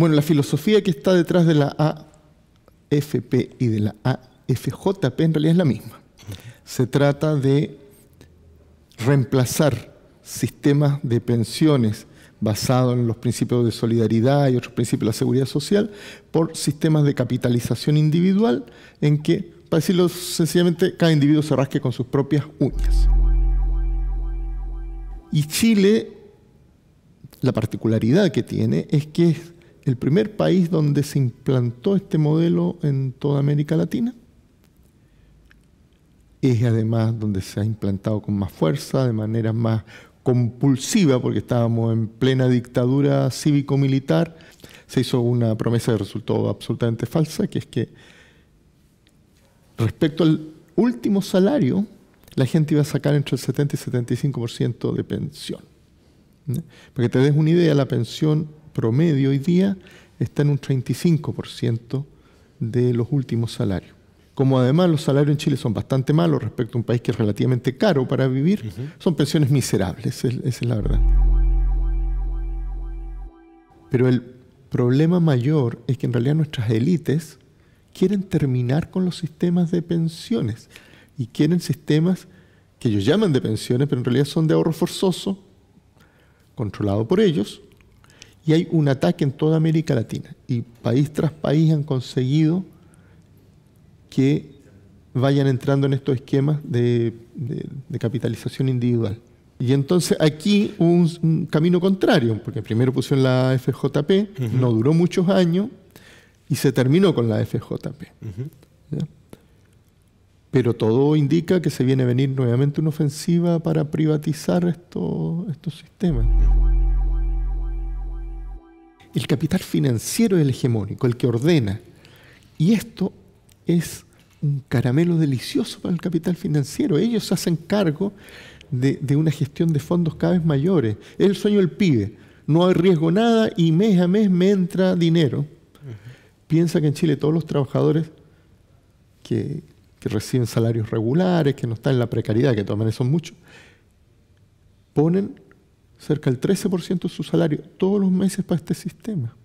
Bueno, la filosofía que está detrás de la AFP y de la AFJP en realidad es la misma. Se trata de reemplazar sistemas de pensiones basados en los principios de solidaridad y otros principios de la seguridad social por sistemas de capitalización individual en que, para decirlo sencillamente, cada individuo se rasque con sus propias uñas. Y Chile, la particularidad que tiene es que es el primer país donde se implantó este modelo en toda América Latina. Es además donde se ha implantado con más fuerza, de manera más compulsiva, porque estábamos en plena dictadura cívico-militar. Se hizo una promesa que resultó absolutamente falsa, que es que respecto al último salario, la gente iba a sacar entre el 70 y el 75% de pensión. Para que te des una idea, la pensión promedio hoy día está en un 35% de los últimos salarios. Como además los salarios en Chile son bastante malos respecto a un país que es relativamente caro para vivir, son pensiones miserables, esa es la verdad. Pero el problema mayor es que en realidad nuestras élites quieren terminar con los sistemas de pensiones y quieren sistemas que ellos llaman de pensiones, pero en realidad son de ahorro forzoso, controlado por ellos, y hay un ataque en toda América Latina. Y país tras país han conseguido que vayan entrando en estos esquemas de, capitalización individual. Y entonces aquí un, camino contrario, porque primero pusieron la FJP, no duró muchos años y se terminó con la FJP. Pero todo indica que se viene a venir nuevamente una ofensiva para privatizar estos sistemas. El capital financiero es el hegemónico, el que ordena. Y esto es un caramelo delicioso para el capital financiero. Ellos se hacen cargo de, una gestión de fondos cada vez mayores. Es el sueño del pibe. No hay riesgo nada y mes a mes me entra dinero. Piensa que en Chile todos los trabajadores que, que, reciben salarios regulares, que no están en la precariedad, que toman eso mucho, ponen cerca del 13% de su salario todos los meses para este sistema.